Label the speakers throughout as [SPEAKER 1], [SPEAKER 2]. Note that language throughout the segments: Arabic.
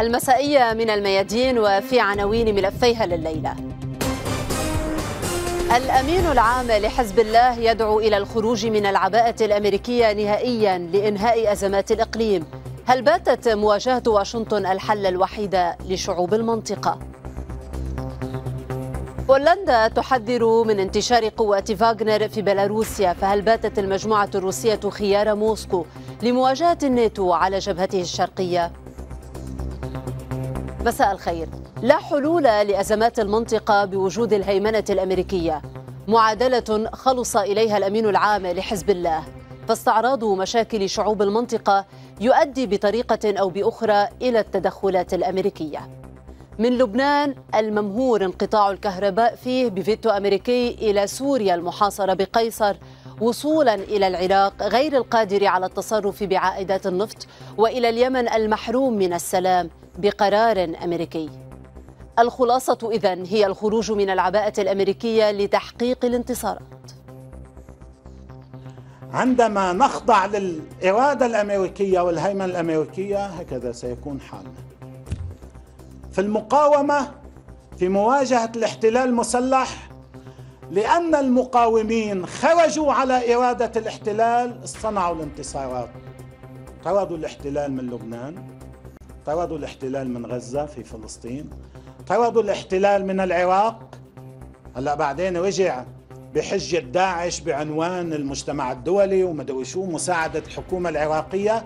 [SPEAKER 1] المسائية من الميادين وفي عناوين ملفيها لليلة الأمين العام لحزب الله يدعو إلى الخروج من العباءة الأمريكية نهائيا لإنهاء أزمات الإقليم هل باتت مواجهة واشنطن الحل الوحيد لشعوب المنطقة؟ بولندا تحذر من انتشار قوات فاغنر في بيلاروسيا فهل باتت المجموعة الروسية خيار موسكو لمواجهة الناتو على جبهته الشرقية؟ مساء الخير لا حلول لأزمات المنطقة بوجود الهيمنة الأمريكية معادلة خلص إليها الأمين العام لحزب الله فاستعراض مشاكل شعوب المنطقة يؤدي بطريقة أو بأخرى إلى التدخلات الأمريكية من لبنان الممهور انقطاع الكهرباء فيه بفيتو أمريكي إلى سوريا المحاصرة بقيصر وصولا الى العراق غير القادر على التصرف بعائدات النفط والى اليمن المحروم من السلام بقرار أمريكي الخلاصة إذا هي الخروج من العباءة الأمريكية لتحقيق الانتصارات
[SPEAKER 2] عندما نخضع للإرادة الأمريكية والهيمنة الأمريكية هكذا سيكون حالنا في المقاومة في مواجهة الاحتلال المسلح لأن المقاومين خرجوا على إرادة الاحتلال صنعوا الانتصارات طردوا الاحتلال من لبنان طردوا الاحتلال من غزة في فلسطين طردوا الاحتلال من العراق هلا بعدين رجع بحجة داعش بعنوان المجتمع الدولي ومدري شو مساعدة الحكومة العراقية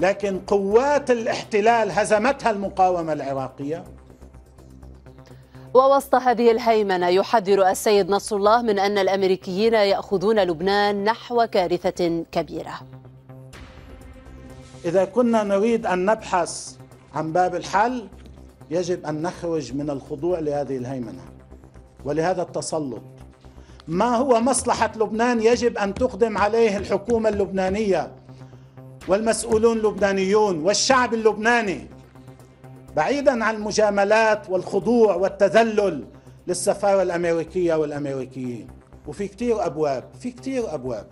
[SPEAKER 2] لكن قوات الاحتلال هزمتها المقاومة العراقية
[SPEAKER 1] ووسط هذه الهيمنة يحذر السيد نصر الله من أن الأمريكيين يأخذون لبنان نحو كارثة كبيرة
[SPEAKER 2] إذا كنا نريد أن نبحث عن باب الحل يجب ان نخرج من الخضوع لهذه الهيمنه ولهذا التسلط ما هو مصلحه لبنان يجب ان تقدم عليه الحكومه اللبنانيه والمسؤولون اللبنانيون والشعب اللبناني بعيدا عن المجاملات والخضوع والتذلل للسفاره الامريكيه والامريكيين وفي كثير ابواب في كثير ابواب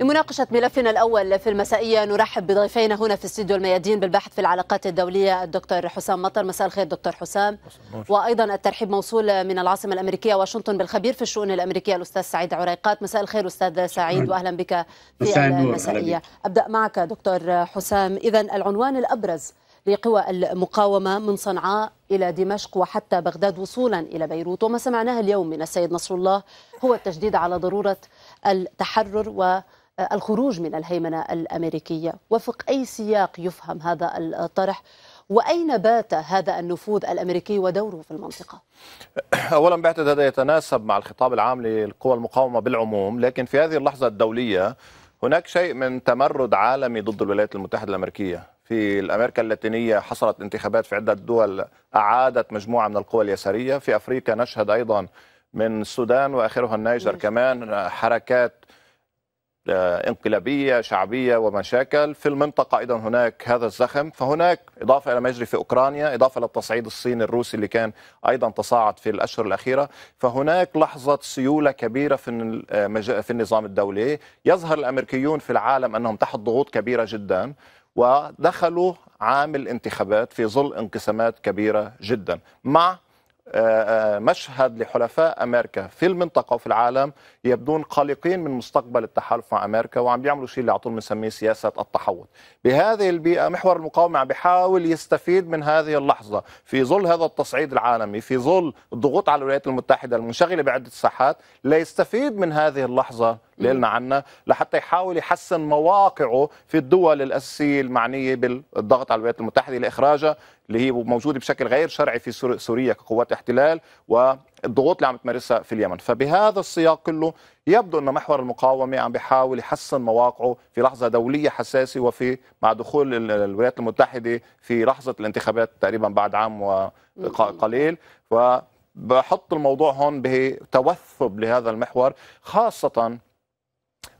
[SPEAKER 1] لمناقشة ملفنا الأول في المسائية نرحب بضيفينا هنا في استديو الميادين بالباحث في العلاقات الدولية الدكتور حسام مطر مساء الخير دكتور حسام وأيضا الترحيب موصول من العاصمة الأمريكية واشنطن بالخبير في الشؤون الأمريكية الأستاذ سعيد عريقات مساء الخير أستاذ سعيد وأهلا بك
[SPEAKER 2] في المسائية
[SPEAKER 1] أبدأ معك دكتور حسام إذا العنوان الأبرز لقوى المقاومة من صنعاء إلى دمشق وحتى بغداد وصولا إلى بيروت وما سمعناه اليوم من السيد نصر الله هو التجديد على ضرورة التحرر و الخروج من الهيمنة الأمريكية وفق أي سياق يفهم هذا الطرح وأين بات هذا النفوذ الأمريكي ودوره في المنطقة؟
[SPEAKER 3] أولا بعتقد هذا يتناسب مع الخطاب العام للقوى المقاومة بالعموم لكن في هذه اللحظة الدولية هناك شيء من تمرد عالمي ضد الولايات المتحدة الأمريكية في الأمريكا اللاتينية حصلت انتخابات في عدة دول أعادت مجموعة من القوى اليسارية في أفريقيا نشهد أيضا من السودان وآخرها النيجر نعم. كمان حركات آه، انقلابيه شعبيه ومشاكل في المنطقه ايضا هناك هذا الزخم فهناك اضافه الى ما يجري في اوكرانيا اضافه للتصعيد الصيني الروسي اللي كان ايضا تصاعد في الاشهر الاخيره فهناك لحظه سيوله كبيره في آه، في النظام الدولي يظهر الامريكيون في العالم انهم تحت ضغوط كبيره جدا ودخلوا عام الانتخابات في ظل انقسامات كبيره جدا مع آه، آه، مشهد لحلفاء امريكا في المنطقه وفي العالم يبدون قلقين من مستقبل التحالف مع امريكا وعم بيعملوا شيء اللي على طول بنسميه سياسه التحوط. بهذه البيئه محور المقاومه عم بيحاول يستفيد من هذه اللحظه في ظل هذا التصعيد العالمي، في ظل الضغوط على الولايات المتحده المنشغله بعده ساحات، ليستفيد من هذه اللحظه لنا عنا لحتى يحاول يحسن مواقعه في الدول الاساسيه المعنيه بالضغط على الولايات المتحده لاخراجها اللي هي موجوده بشكل غير شرعي في سوريا كقوات احتلال والضغوط اللي عم تمارسها في اليمن فبهذا السياق كله يبدو ان محور المقاومه عم بحاول يحسن مواقعه في لحظه دوليه حساسه وفي مع دخول الولايات المتحده في لحظه الانتخابات تقريبا بعد عام وقليل ف بحط الموضوع هون بتوثب لهذا المحور خاصه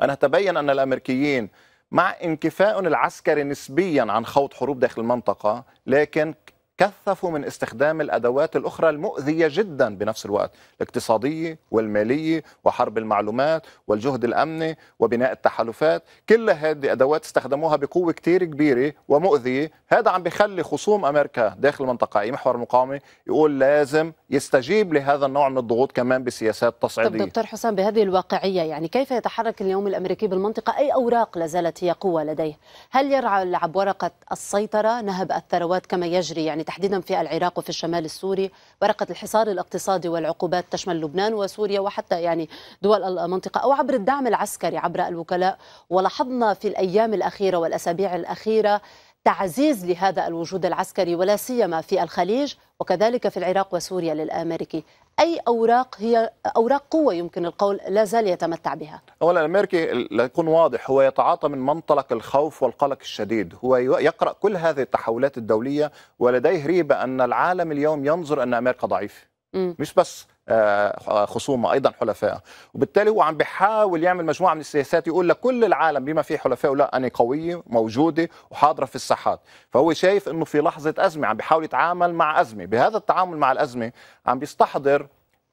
[SPEAKER 3] أنا تبين أن الأمريكيين مع انكفاء العسكري نسبيا عن خوض حروب داخل المنطقة لكن كثفوا من استخدام الادوات الاخرى المؤذيه جدا بنفس الوقت، الاقتصاديه والماليه وحرب المعلومات والجهد الامني وبناء التحالفات، كل هذه ادوات استخدموها بقوه كثير كبيره ومؤذيه، هذا عم بخلي خصوم امريكا داخل المنطقه اي محور مقاومه يقول لازم يستجيب لهذا النوع من الضغوط كمان بسياسات تصعيديه. طب دكتور
[SPEAKER 1] حسام بهذه الواقعيه يعني كيف يتحرك اليوم الامريكي بالمنطقه؟ اي اوراق لا زالت هي قوه لديه؟ هل يلعب ورقه السيطره نهب الثروات كما يجري يعني تحديدا في العراق وفي الشمال السوري ورقة الحصار الاقتصادي والعقوبات تشمل لبنان وسوريا وحتى يعني دول المنطقة أو عبر الدعم العسكري عبر الوكلاء ولاحظنا في الأيام الأخيرة والأسابيع الأخيرة تعزيز لهذا الوجود العسكري ولا سيما في الخليج وكذلك في العراق وسوريا للامريكي اي اوراق هي اوراق قوه يمكن القول لا زال يتمتع بها
[SPEAKER 3] اولا الامريكي ليكون واضح هو يتعاطى من منطلق الخوف والقلق الشديد هو يقرا كل هذه التحولات الدوليه ولديه ريبه ان العالم اليوم ينظر ان امريكا ضعيف مش بس آه، خصومه ايضا حلفاء وبالتالي هو عم بيحاول يعمل مجموعه من السياسات يقول لكل العالم بما فيه حلفائه لا انا قويه موجوده وحاضره في الساحات فهو شايف انه في لحظه ازمه عم بيحاول يتعامل مع ازمه بهذا التعامل مع الازمه عم بيستحضر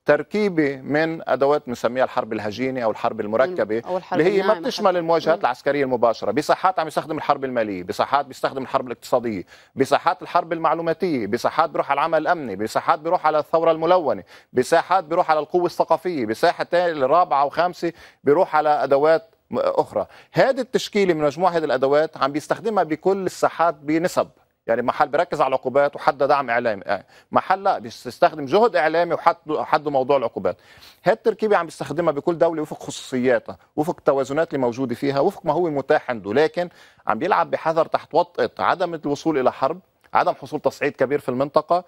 [SPEAKER 3] تركيبه من ادوات بنسميها الحرب الهجينه او الحرب المركبه أو الحرب اللي هي ما بتشمل المواجهات العسكريه المباشره بصحات عم يستخدم الحرب الماليه بصحات بيستخدم الحرب الاقتصاديه بصحات الحرب المعلوماتيه بصحات بيروح على العمل الامني بصحات بيروح على الثوره الملونه بساحات بيروح على القوه الثقافيه بساحه رابعه وخامسه بيروح على ادوات اخرى هذه التشكيله من مجموعه هذه الادوات عم بيستخدمها بكل الساحات بنسب يعني محل بيركز على العقوبات وحد دعم اعلامي آه، محل لا بيستخدم جهد اعلامي وحد حد موضوع العقوبات التركيبه عم يعني بيستخدمها بكل دوله وفق خصوصياتها وفق التوازنات اللي موجوده فيها وفق ما هو متاح عنده لكن عم بيلعب بحذر تحت وطئه عدم الوصول الى حرب عدم حصول تصعيد كبير في المنطقه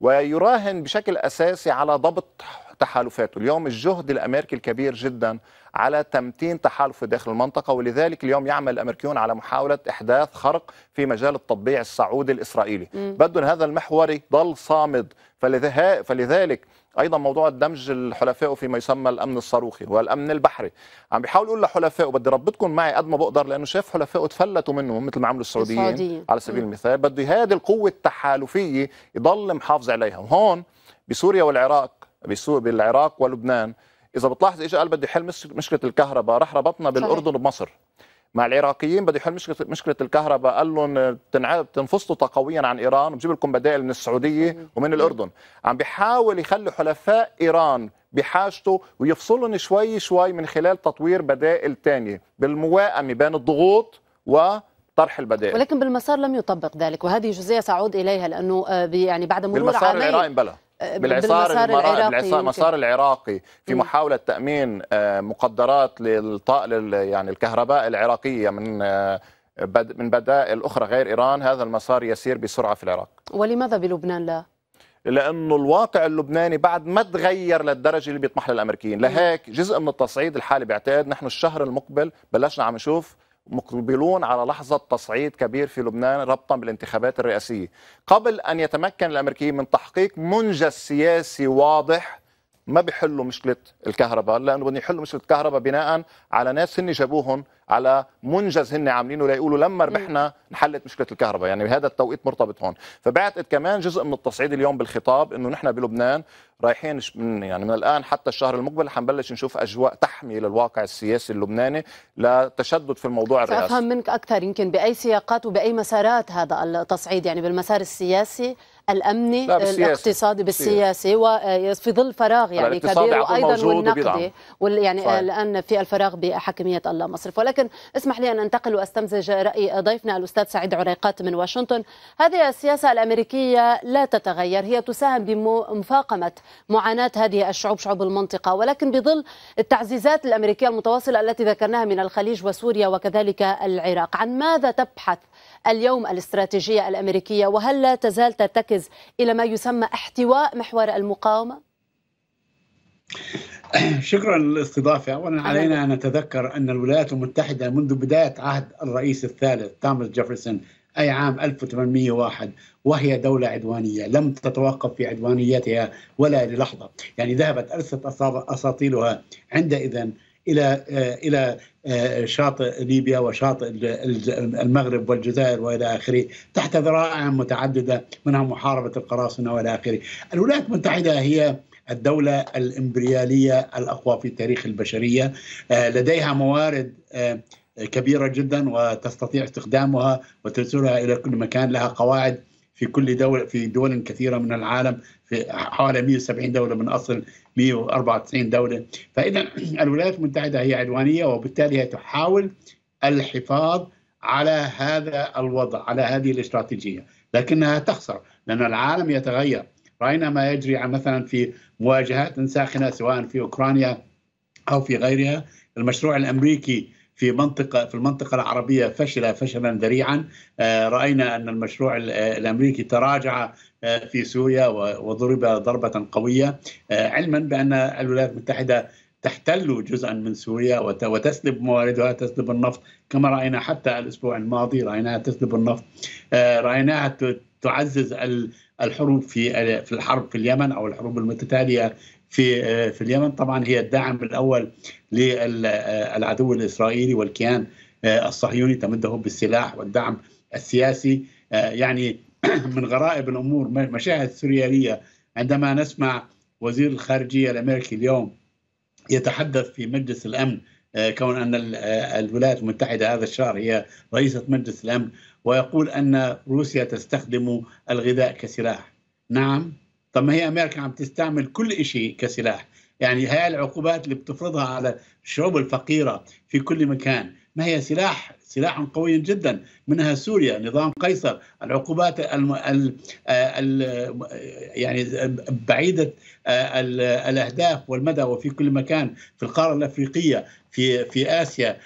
[SPEAKER 3] ويراهن بشكل اساسي على ضبط تحالفاته اليوم الجهد الأمريكي الكبير جدا على تمتين تحالفه داخل المنطقة ولذلك اليوم يعمل الأمريكيون على محاولة إحداث خرق في مجال التطبيع السعودي الإسرائيلي بدهم هذا المحوري ضل صامد فلذلك ايضا موضوع الدمج الحلفاء فيما يسمى الامن الصاروخي والامن البحري عم بيحاول يقول لحلفائه بدي ربطكم معي قد ما بقدر لانه شاف حلفائه تفلتوا منه مثل ما عملوا السعوديين على سبيل المثال بده هذه القوه التحالفيه يضل محافظ عليها وهون بسوريا والعراق بالعراق ولبنان اذا بتلاحظ اجى قال بده يحل مشكله الكهرباء راح ربطنا بالاردن وبمصر مع العراقيين بده يحل مشكله مشكله الكهرباء قال لهم بتنفصلوا تقويا عن ايران وبجيب لكم بدائل من السعوديه ومن الاردن عم بيحاول يخلي حلفاء ايران بحاجته ويفصلهم شوي شوي من خلال تطوير بدائل ثانيه بالمواءمه بين الضغوط و طرح البدائل
[SPEAKER 1] ولكن بالمسار لم يطبق ذلك وهذه جزئيه ساعود اليها لانه آه، يعني بعد مرور بالمسار عامين العراقي بلا آه، بالعصار العراقي بالعصار المسار
[SPEAKER 3] العراقي في محاوله تامين آه، مقدرات لل... يعني الكهرباء العراقيه من آه، من بدائل اخرى غير ايران هذا المسار يسير بسرعه في العراق
[SPEAKER 1] ولماذا بلبنان لا
[SPEAKER 3] لانه الواقع اللبناني بعد ما تغير للدرجه اللي بيطمح للامريكيين لهيك جزء من التصعيد الحالي بيعتاد نحن الشهر المقبل بلشنا عم نشوف مقبلون على لحظة تصعيد كبير في لبنان ربطا بالانتخابات الرئاسية قبل أن يتمكن الأمريكيين من تحقيق منجز سياسي واضح ما بيحلوا مشكله الكهرباء لانه بدهم يحلوا مشكله الكهرباء بناء على ناس هن جابوهم على منجز هن عاملينه ليقولوا لما ربحنا انحلت مشكله الكهرباء يعني هذا التوقيت مرتبط هون فبعتقد كمان جزء من التصعيد اليوم بالخطاب انه نحن بلبنان رايحين من يعني من الان حتى الشهر المقبل حنبلش نشوف اجواء تحمي للواقع السياسي اللبناني لتشدد في الموضوع الرئاسي افهم
[SPEAKER 1] منك اكثر يمكن باي سياقات وباي مسارات هذا التصعيد يعني بالمسار السياسي الامني الاقتصادي بالسياسي وفي آه، ظل فراغ يعني كبير وايضا والنقدي وال يعني صحيح. الان في الفراغ بحكميه المصرف ولكن اسمح لي ان انتقل واستمزج راي ضيفنا الاستاذ سعيد عريقات من واشنطن هذه السياسه الامريكيه لا تتغير هي تساهم بمفاقمه معاناه هذه الشعوب شعوب المنطقه ولكن بظل التعزيزات الامريكيه المتواصله التي ذكرناها من الخليج وسوريا وكذلك العراق عن ماذا تبحث اليوم الاستراتيجية الأمريكية وهل لا تزال ترتكز إلى ما يسمى احتواء محور المقاومة؟
[SPEAKER 4] شكرا للاستضافة أولا علينا أن نتذكر أن الولايات المتحدة منذ بداية عهد الرئيس الثالث توماس جيفرسون أي عام 1801 وهي دولة عدوانية لم تتوقف في عدوانيتها ولا للحظة يعني ذهبت أرسلت أساطيلها عندئذ الى آه، الى آه، شاطئ ليبيا وشاطئ المغرب والجزائر والى اخره تحت ذرائع متعدده منها محاربه القراصنه والى اخره. الولايات المتحده هي الدولة الإمبريالية الأقوى في تاريخ البشرية آه، لديها موارد كبيرة جدا وتستطيع استخدامها وترسلها إلى كل مكان لها قواعد في كل دولة في دول كثيرة من العالم في حوالي 170 دولة من أصل 194 دولة فإذا الولايات المتحدة هي عدوانية وبالتالي هي تحاول الحفاظ على هذا الوضع على هذه الاستراتيجية لكنها تخسر لأن العالم يتغير رأينا ما يجري مثلا في مواجهات ساخنة سواء في أوكرانيا أو في غيرها المشروع الأمريكي في منطقه في المنطقه العربيه فشل فشلا ذريعا آه، راينا ان المشروع الامريكي تراجع آه، في سوريا وضرب ضربه قويه آه، علما بان الولايات المتحده تحتل جزءا من سوريا وتسلب مواردها تسلب النفط كما راينا حتى الاسبوع الماضي رايناها تسلب النفط رايناها تعزز الحروب في في الحرب في اليمن او الحروب المتتاليه في آه، في اليمن طبعا هي الداعم الاول للعدو الاسرائيلي والكيان آه، الصهيوني تمده بالسلاح والدعم السياسي آه، يعني من غرائب الامور مشاهد سرياليه عندما نسمع وزير الخارجيه الامريكي اليوم يتحدث في مجلس الامن كون ان الولايات المتحده هذا الشهر هي رئيسه مجلس الامن ويقول ان روسيا تستخدم الغذاء كسلاح نعم طب ما هي امريكا عم تستعمل كل شيء كسلاح يعني هاي العقوبات اللي بتفرضها على الشعوب الفقيره في كل مكان ما هي سلاح سلاح قوي جدا منها سوريا نظام قيصر العقوبات الم... ال... ال... يعني بعيده ال... الاهداف والمدى وفي كل مكان في القاره الافريقيه في في اسيا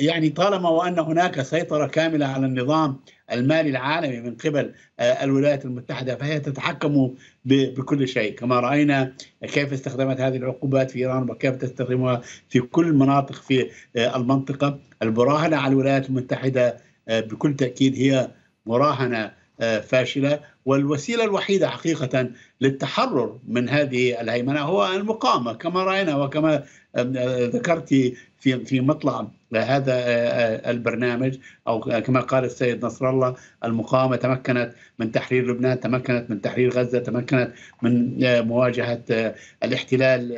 [SPEAKER 4] يعني طالما وان هناك سيطره كامله على النظام المالي العالمي من قبل آه، الولايات المتحده فهي تتحكم بكل شيء كما راينا كيف استخدمت هذه العقوبات في ايران وكيف تستخدمها في كل مناطق في آه، المنطقه المراهنه على الولايات المتحده آه، بكل تاكيد هي مراهنه فاشله والوسيلة الوحيدة حقيقة للتحرر من هذه الهيمنة هو المقاومة كما رأينا وكما ذكرت في في مطلع هذا البرنامج او كما قال السيد نصر الله المقاومه تمكنت من تحرير لبنان، تمكنت من تحرير غزه، تمكنت من مواجهه الاحتلال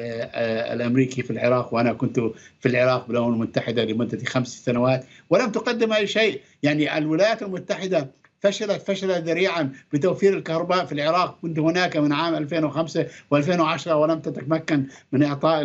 [SPEAKER 4] الامريكي في العراق وانا كنت في العراق بالامم المتحده لمده خمس سنوات ولم تقدم اي شيء، يعني الولايات المتحده فشلت فشلا ذريعا بتوفير الكهرباء في العراق كنت هناك من عام 2005 و2010 ولم تتمكن من إعطاء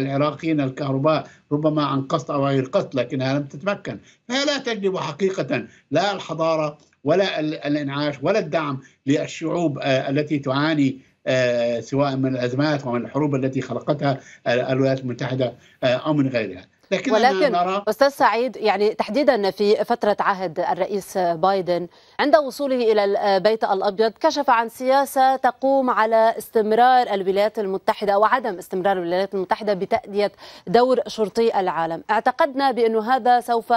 [SPEAKER 4] العراقيين الكهرباء ربما عن قصد أو غير قصد لكنها لم تتمكن فهي لا تجلب حقيقة لا الحضارة ولا الانعاش ولا الدعم للشعوب آه، التي تعاني آه، سواء من الازمات ومن الحروب التي خلقتها الولايات المتحده آه، او من غيرها. لكن ولكن
[SPEAKER 1] نرى... استاذ سعيد يعني تحديدا في فتره عهد الرئيس بايدن عند وصوله الى البيت الابيض كشف عن سياسه تقوم على استمرار الولايات المتحده او عدم استمرار الولايات المتحده بتاديه دور شرطي العالم، اعتقدنا بانه هذا سوف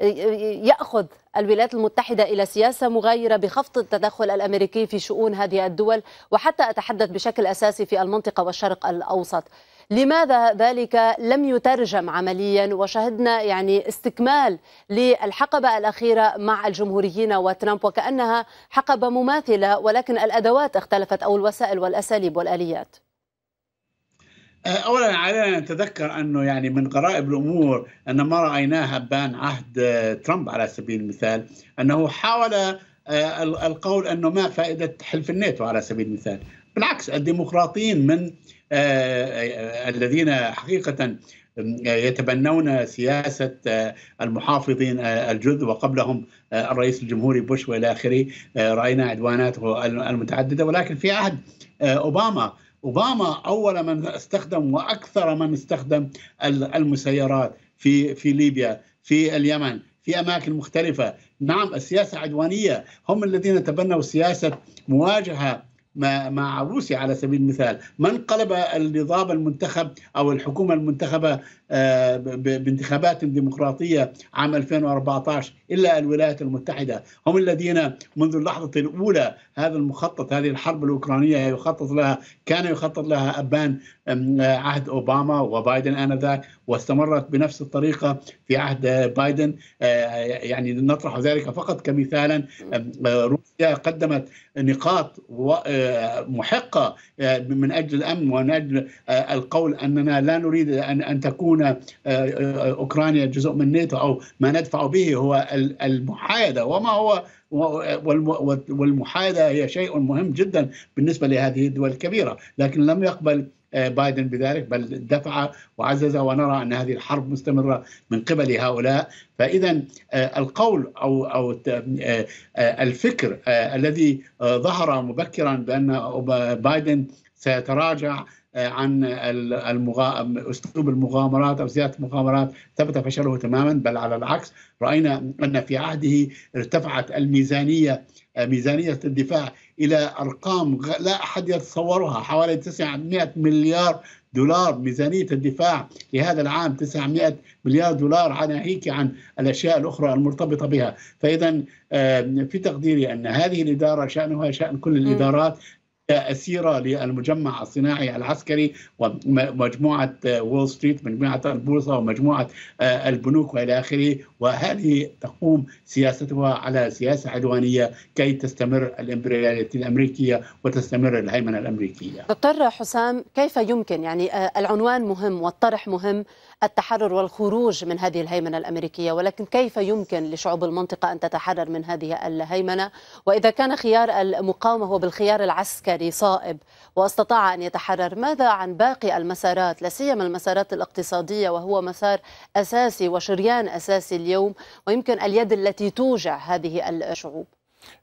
[SPEAKER 1] ياخذ الولايات المتحده الى سياسه مغايره بخفض التدخل الامريكي في شؤون هذه الدول وحتى اتحدث بشكل اساسي في المنطقه والشرق الاوسط. لماذا ذلك لم يترجم عمليا وشهدنا يعني استكمال للحقبة الأخيرة مع الجمهوريين وترامب وكأنها حقبة مماثلة ولكن الأدوات اختلفت أو الوسائل والأساليب والآليات
[SPEAKER 4] آه، اولا علينا نتذكر انه يعني من غرائب الامور ان ما رايناها بان عهد آه، ترامب على سبيل المثال انه حاول آه، القول انه ما فائده حلف الناتو على سبيل المثال بالعكس الديمقراطيين من آه، آه، الذين حقيقه آه، يتبنون سياسة المحافظين الجد وقبلهم الرئيس الجمهوري بوش وإلى آخره رأينا عدواناته المتعددة ولكن في عهد أوباما أوباما أول من استخدم وأكثر من استخدم المسيرات في في ليبيا في اليمن في اماكن مختلفه، نعم السياسه عدوانيه، هم الذين تبنوا سياسه مواجهه مع روسيا على سبيل المثال من قلب النظام المنتخب أو الحكومة المنتخبة آه، بانتخابات ديمقراطية عام 2014 إلا الولايات المتحدة هم الذين منذ اللحظة الأولى هذا المخطط هذه الحرب الأوكرانية يخطط لها كان يخطط لها أبان عهد اوباما وبايدن انذاك واستمرت بنفس الطريقه في عهد بايدن آه، يعني نطرح ذلك فقط كمثالا آه، روسيا قدمت نقاط آه، محقه من اجل الامن ومن اجل القول اننا لا نريد ان ان تكون اوكرانيا جزء من ناتو او ما ندفع به هو المحايده وما هو والمحايده هي شيء مهم جدا بالنسبه لهذه الدول الكبيره، لكن لم يقبل آه، بايدن بذلك بل دفع وعزز ونرى أن هذه الحرب مستمرة من قبل هؤلاء فإذا آه، القول أو أو آه، الفكر الذي ظهر مبكرا بأن بايدن سيتراجع عن المغا... اسلوب المغامرات او سياسه المغامرات ثبت فشله تماما بل على العكس راينا ان في عهده ارتفعت الميزانيه ميزانيه الدفاع إلى أرقام لا أحد يتصورها حوالي 900 مليار دولار ميزانية الدفاع لهذا العام 900 مليار دولار هيك عن الأشياء الأخرى المرتبطة بها فإذا في تقديري أن هذه الإدارة شأنها شأن كل الإدارات أسيرة للمجمع الصناعي العسكري ومجموعة وول آه، ستريت مجموعة البورصة ومجموعة آه، البنوك وإلى آخره وهذه تقوم سياستها على سياسة عدوانية كي تستمر الإمبريالية الأمريكية وتستمر الهيمنة الأمريكية
[SPEAKER 1] دكتور حسام كيف يمكن يعني آه، العنوان مهم والطرح مهم التحرر والخروج من هذه الهيمنة الأمريكية ولكن كيف يمكن لشعوب المنطقة أن تتحرر من هذه الهيمنة وإذا كان خيار المقاومة هو بالخيار العسكري صائب واستطاع أن يتحرر ماذا عن باقي المسارات لا سيما المسارات الاقتصادية وهو مسار أساسي وشريان أساسي اليوم ويمكن اليد التي توجع هذه الشعوب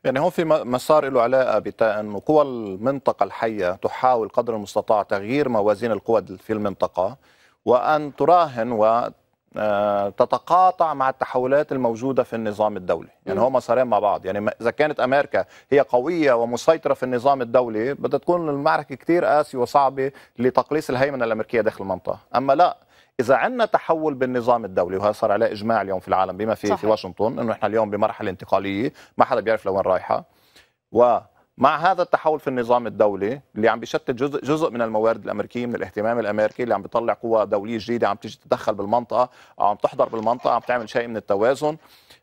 [SPEAKER 3] يعني هون في مسار له علاقه بانه قوى المنطقه الحيه تحاول قدر المستطاع تغيير موازين القوى في المنطقه وأن تراهن و آه، تتقاطع مع التحولات الموجودة في النظام الدولي يعني هم صارين مع بعض يعني إذا كانت أمريكا هي قوية ومسيطرة في النظام الدولي بدها تكون المعركة كتير قاسية وصعبة لتقليص الهيمنة الأمريكية داخل المنطقة أما لا إذا عندنا تحول بالنظام الدولي وهذا صار عليه إجماع اليوم في العالم بما فيه صحيح. في واشنطن إنه إحنا اليوم بمرحلة انتقالية ما حدا بيعرف لوين رايحة و مع هذا التحول في النظام الدولي اللي عم بيشتت جزء جزء من الموارد الامريكيه من الاهتمام الامريكي اللي عم بيطلع قوى دوليه جديده عم تيجي تتدخل بالمنطقه أو عم تحضر بالمنطقه عم تعمل شيء من التوازن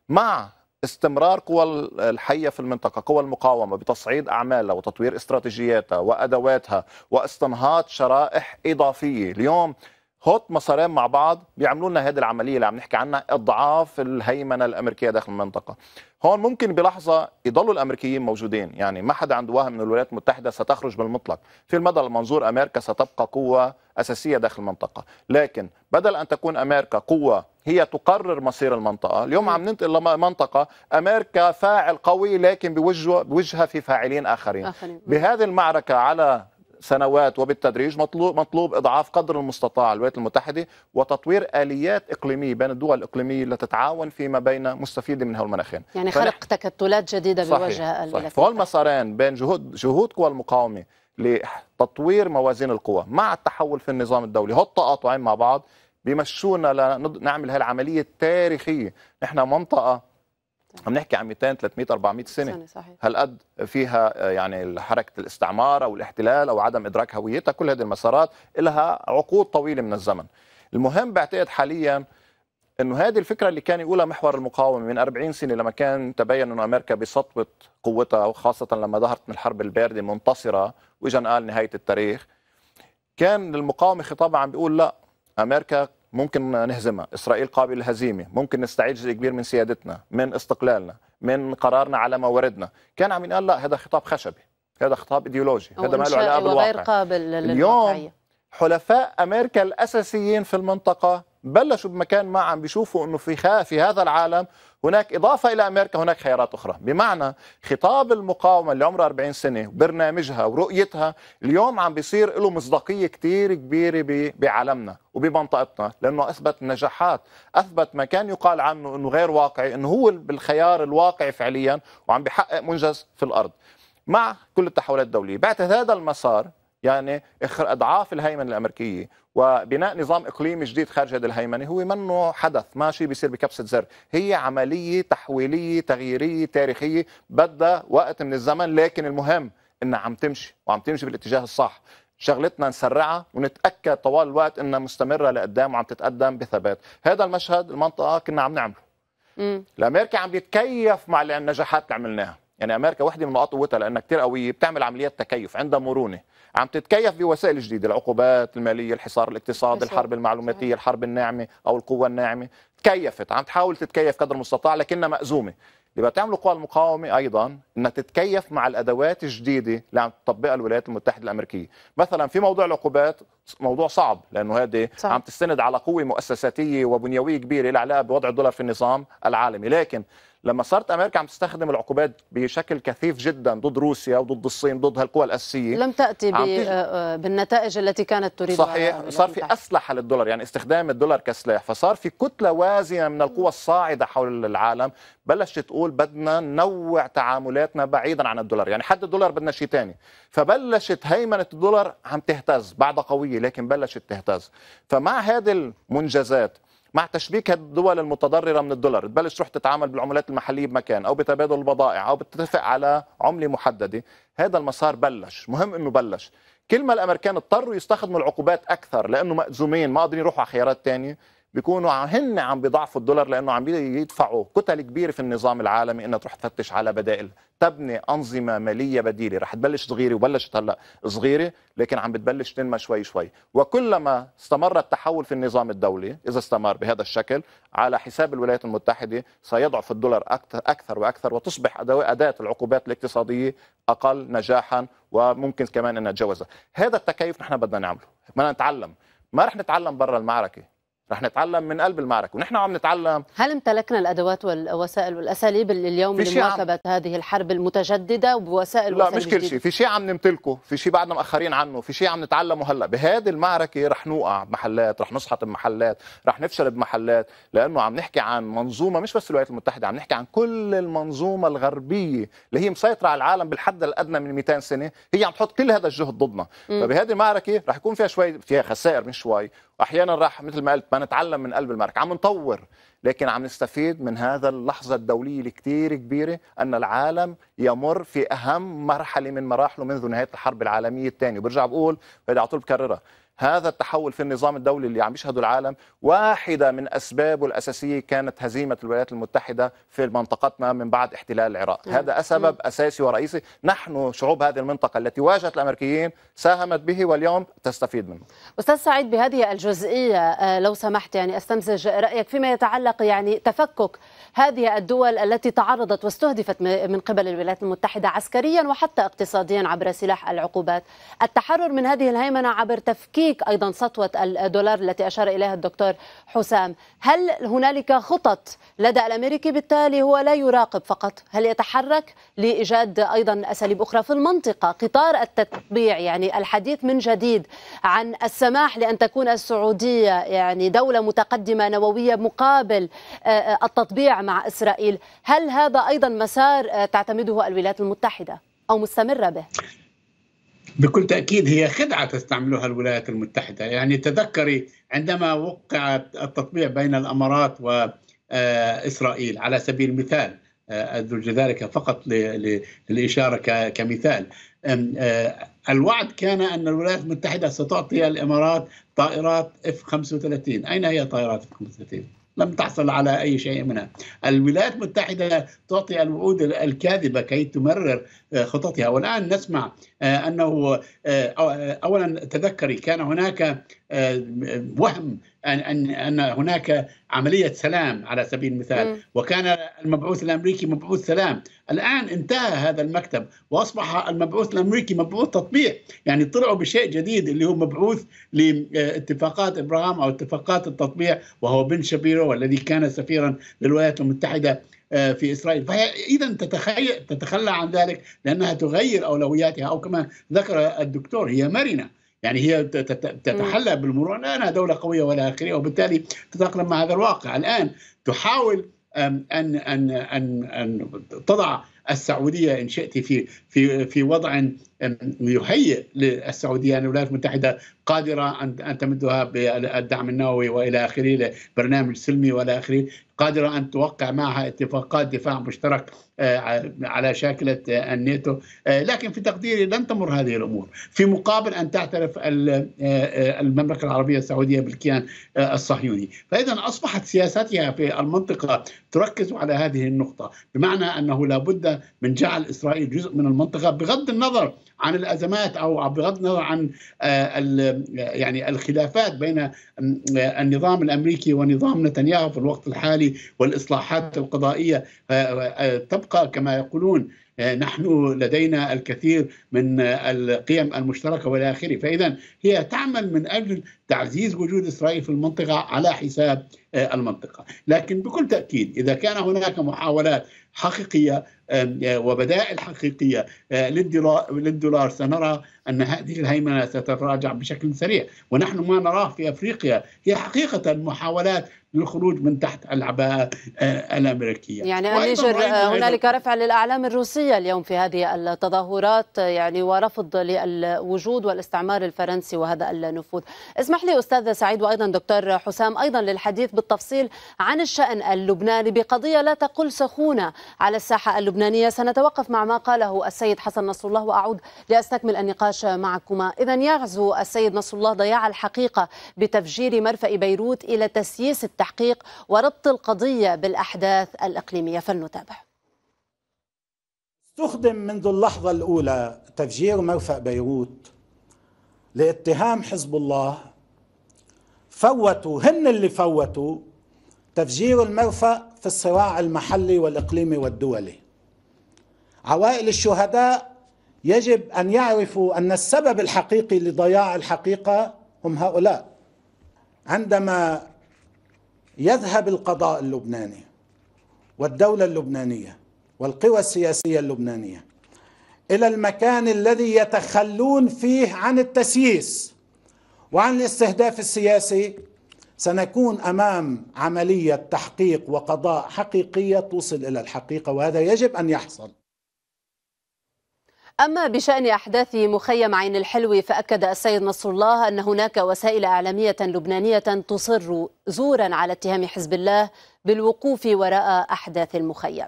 [SPEAKER 3] مع استمرار قوى الحيه في المنطقه، قوى المقاومه بتصعيد اعمالها وتطوير استراتيجياتها وادواتها واستنهاض شرائح اضافيه، اليوم هوت مسارين مع بعض بيعملوا لنا هذه العمليه اللي عم نحكي عنها اضعاف الهيمنه الامريكيه داخل المنطقه هون ممكن بلحظه يضلوا الامريكيين موجودين يعني ما حدا عنده وهم ان الولايات المتحده ستخرج بالمطلق في المدى المنظور امريكا ستبقى قوه اساسيه داخل المنطقه لكن بدل ان تكون امريكا قوه هي تقرر مصير المنطقه اليوم عم ننتقل لمنطقه امريكا فاعل قوي لكن بوجهها في فاعلين اخرين, آخرين. بهذه المعركه على سنوات وبالتدريج مطلوب مطلوب اضعاف قدر المستطاع الولايات المتحده وتطوير اليات اقليميه بين الدول الاقليميه لتتعاون فيما بين مستفيده من هالمناخين يعني خلق
[SPEAKER 1] تكتلات جديده بوجه الملف
[SPEAKER 3] فهول المسارين بين جهود جهود قوى المقاومه لتطوير موازين القوى مع التحول في النظام الدولي هو التقاطعين مع بعض بمشونا لنعمل هالعمليه التاريخيه نحن منطقه عم نحكي عن 200 300 400 سنه, سنة صحيح. هل قد فيها آه، يعني حركه الاستعمار او الاحتلال او عدم ادراك هويتها كل هذه المسارات لها عقود طويله من الزمن المهم بعتقد حاليا انه هذه الفكره اللي كان يقولها محور المقاومه من 40 سنه لما كان تبين انه امريكا بسطوه قوتها وخاصه لما ظهرت من الحرب البارده منتصره واجا قال نهايه التاريخ كان المقاومه خطابها عم بيقول لا امريكا ممكن نهزمها اسرائيل قابله للهزيمه ممكن نستعيد جزء كبير من سيادتنا من استقلالنا من قرارنا على مواردنا كان عم ينقال لا هذا خطاب خشبي هذا خطاب ايديولوجي هذا ما له علاقه بالواقع وغير قابل للواقعيه اليوم حلفاء امريكا الاساسيين في المنطقه بلشوا بمكان ما عم بيشوفوا انه في في هذا العالم هناك اضافه الى امريكا هناك خيارات اخرى، بمعنى خطاب المقاومه اللي عمرها 40 سنه وبرنامجها ورؤيتها اليوم عم بيصير له مصداقيه كثير كبيره بعالمنا وبمنطقتنا لانه اثبت نجاحات، اثبت ما كان يقال عنه انه غير واقعي، انه هو بالخيار الواقعي فعليا وعم بيحقق منجز في الارض. مع كل التحولات الدوليه، بعد هذا المسار يعني اضعاف الهيمنه الامريكيه وبناء نظام اقليمي جديد خارج هذه الهيمنه هو منه حدث ماشي بيصير بكبسه زر هي عمليه تحويليه تغييريه تاريخيه بدها وقت من الزمن لكن المهم انها عم تمشي وعم تمشي بالاتجاه الصح شغلتنا نسرعها ونتاكد طوال الوقت انها مستمره لقدام وعم تتقدم بثبات هذا المشهد المنطقه كنا عم نعمله الامريكي عم بيتكيف مع النجاحات اللي عملناها يعني امريكا واحده من نقاط قوتها لانها كثير قويه بتعمل عمليات تكيف عندها مرونه عم تتكيف بوسائل جديده العقوبات الماليه الحصار الاقتصادي الحرب المعلوماتيه الحرب الناعمه او القوه الناعمه تكيفت عم تحاول تتكيف قدر المستطاع لكنها مأزومه اللي بتعمله قوى المقاومة أيضا أنها تتكيف مع الأدوات الجديدة اللي عم تطبقها الولايات المتحدة الأمريكية مثلا في موضوع العقوبات موضوع صعب لأنه هذه عم تستند على قوة مؤسساتية وبنيوية كبيرة لها علاقة بوضع الدولار في النظام العالمي لكن لما صارت امريكا عم تستخدم العقوبات بشكل كثيف جدا ضد روسيا وضد الصين ضد هالقوى الاساسيه لم تاتي آه،
[SPEAKER 1] آه، بالنتائج التي كانت تريدها صحيح يعني صار في
[SPEAKER 3] اسلحه للدولار يعني استخدام الدولار كسلاح فصار في كتله وازنه من القوى الصاعده حول العالم بلشت تقول بدنا ننوع تعاملاتنا بعيدا عن الدولار يعني حد الدولار بدنا شيء ثاني فبلشت هيمنه الدولار عم تهتز بعدها قويه لكن بلشت تهتز فمع هذه المنجزات مع تشبيك الدول المتضررة من الدولار تبلش تروح تتعامل بالعملات المحلية بمكان أو بتبادل البضائع أو بتتفق على عملة محددة هذا المسار بلش مهم أنه بلش كل ما الأمريكان اضطروا يستخدموا العقوبات أكثر لأنه مأزومين ما قادرين يروحوا على خيارات تانية بيكونوا هن عم بيضعفوا الدولار لانه عم يدفعوا كتل كبيره في النظام العالمي انها تروح تفتش على بدائل تبني انظمه ماليه بديله رح تبلش صغيره وبلشت هلا صغيره لكن عم بتبلش تنمى شوي شوي وكلما استمر التحول في النظام الدولي اذا استمر بهذا الشكل على حساب الولايات المتحده سيضعف الدولار اكثر واكثر وتصبح اداه العقوبات الاقتصاديه اقل نجاحا وممكن كمان ان نتجاوزها هذا التكيف نحن بدنا نعمله بدنا نتعلم ما رح نتعلم برا المعركه رح نتعلم من قلب المعركه ونحن عم نتعلم
[SPEAKER 1] هل امتلكنا الادوات والوسائل والاساليب اليوم لمواكبه عم... هذه الحرب المتجدده بوسائل لا مش كل شيء
[SPEAKER 3] في شيء عم نمتلكه في شيء بعدنا مأخرين عنه في شيء عم نتعلمه هلا بهذه المعركه رح نوقع بمحلات رح نسحط بمحلات رح نفشل بمحلات لانه عم نحكي عن منظومه مش بس الولايات المتحده عم نحكي عن كل المنظومه الغربيه اللي هي مسيطره على العالم بالحد الادنى من 200 سنه هي عم تحط كل هذا الجهد ضدنا م. فبهذه المعركه رح يكون فيها شوي فيها خسائر مش شوي واحيانا راح مثل ما قلت ما نتعلم من قلب المعركه عم نطور لكن عم نستفيد من هذا اللحظه الدوليه الكتير كبيره ان العالم يمر في اهم مرحله من مراحله منذ نهايه الحرب العالميه الثانيه وبرجع بقول بدي على طول بكررها هذا التحول في النظام الدولي اللي عم يشهده العالم واحدة من أسبابه الأساسية كانت هزيمة الولايات المتحدة في منطقتنا من بعد احتلال العراق مم. هذا سبب أساسي ورئيسي نحن شعوب هذه المنطقة التي واجهت الأمريكيين ساهمت به واليوم تستفيد منه
[SPEAKER 1] أستاذ سعيد بهذه الجزئية آه، لو سمحت يعني أستمزج رأيك فيما يتعلق يعني تفكك هذه الدول التي تعرضت واستهدفت من قبل الولايات المتحدة عسكريا وحتى اقتصاديا عبر سلاح العقوبات التحرر من هذه الهيمنة عبر تفكيك تحريك ايضا سطوه الدولار التي اشار اليها الدكتور حسام، هل هنالك خطط لدى الامريكي بالتالي هو لا يراقب فقط، هل يتحرك لايجاد ايضا اساليب اخرى في المنطقه، قطار التطبيع يعني الحديث من جديد عن السماح لان تكون السعوديه يعني دوله متقدمه نوويه مقابل آه، آه، التطبيع مع اسرائيل، هل هذا ايضا مسار آه، تعتمده الولايات المتحده او مستمره به؟
[SPEAKER 4] بكل تأكيد هي خدعة تستعملها الولايات المتحدة يعني تذكري عندما وقع التطبيع بين الأمارات وإسرائيل آه، على سبيل المثال آه، أدرج ذلك فقط للإشارة كمثال آه، الوعد كان أن الولايات المتحدة ستعطي الإمارات طائرات اف 35 أين هي طائرات اف 35 لم تحصل على أي شيء منها الولايات المتحدة تعطي الوعود الكاذبة كي تمرر خططها والآن نسمع آه، انه آه، آه، اولا تذكري كان هناك وهم ان ان ان هناك عمليه سلام على سبيل المثال وكان المبعوث الامريكي مبعوث سلام الان انتهى هذا المكتب واصبح المبعوث الامريكي مبعوث تطبيع يعني طلعوا بشيء جديد اللي هو مبعوث لاتفاقات ابراهام او اتفاقات التطبيع وهو بن شبيرو والذي كان سفيرا للولايات المتحده آه، في اسرائيل فهي اذا تتخيل تتخلى عن ذلك لانها تغير اولوياتها او كما ذكر الدكتور هي مرنه يعني هي تتحلى بالمرونه لانها دوله قويه والى اخره وبالتالي تتاقلم مع هذا الواقع الان تحاول ان ان ان ان تضع السعوديه ان شئت في في في وضع يهيئ للسعوديه ان الولايات المتحده قادره ان تمدها بالدعم النووي والى اخره لبرنامج سلمي والى اخره قادره ان توقع معها اتفاقات دفاع مشترك آه، على شاكله آه، الناتو آه، لكن في تقديري لن تمر هذه الامور في مقابل ان تعترف المملكه العربيه السعوديه بالكيان الصهيوني فاذا اصبحت سياساتها في المنطقه تركز على هذه النقطه بمعنى انه لابد من جعل اسرائيل جزء من المنطقه بغض النظر عن الازمات او بغض النظر عن آه، يعني الخلافات بين آه، النظام الامريكي ونظام نتنياهو في الوقت الحالي والاصلاحات نعم. القضائيه آه، تبقى كما يقولون نحن لدينا الكثير من القيم المشتركه والى اخره، فاذا هي تعمل من اجل تعزيز وجود اسرائيل في المنطقه على حساب آه، المنطقة لكن بكل تأكيد إذا كان هناك محاولات حقيقية آه، وبدائل حقيقية آه، للدولار سنرى أن هذه الهيمنة ستتراجع بشكل سريع ونحن ما نراه في أفريقيا هي حقيقة محاولات للخروج من تحت العباءة الأمريكية
[SPEAKER 1] يعني النيجر هنالك رفع للأعلام الروسية اليوم في هذه التظاهرات يعني ورفض للوجود والاستعمار الفرنسي وهذا النفوذ اسمح لي أستاذ سعيد وأيضا دكتور حسام أيضا للحديث بالتفصيل عن الشأن اللبناني بقضية لا تقل سخونة على الساحة اللبنانية سنتوقف مع ما قاله السيد حسن نصر الله وأعود لأستكمل النقاش معكما إذا يغزو السيد نصر الله ضياع الحقيقة بتفجير مرفأ بيروت إلى تسييس التحقيق وربط القضية بالأحداث الإقليمية فلنتابع
[SPEAKER 2] استخدم منذ اللحظة الأولى تفجير مرفأ بيروت لاتهام حزب الله فوتوا هن اللي فوتوا تفجير المرفأ في الصراع المحلي والإقليمي والدولي عوائل الشهداء يجب أن يعرفوا أن السبب الحقيقي لضياع الحقيقة هم هؤلاء عندما يذهب القضاء اللبناني والدولة اللبنانية والقوى السياسية اللبنانية إلى المكان الذي يتخلون فيه عن التسييس وعن الاستهداف السياسي سنكون امام عمليه تحقيق وقضاء حقيقيه توصل الى الحقيقه وهذا يجب ان يحصل
[SPEAKER 1] أما بشأن أحداث مخيم عين الحلوي فأكد السيد نصر الله أن هناك وسائل إعلامية لبنانية تصر زورا على اتهام حزب الله بالوقوف وراء أحداث المخيم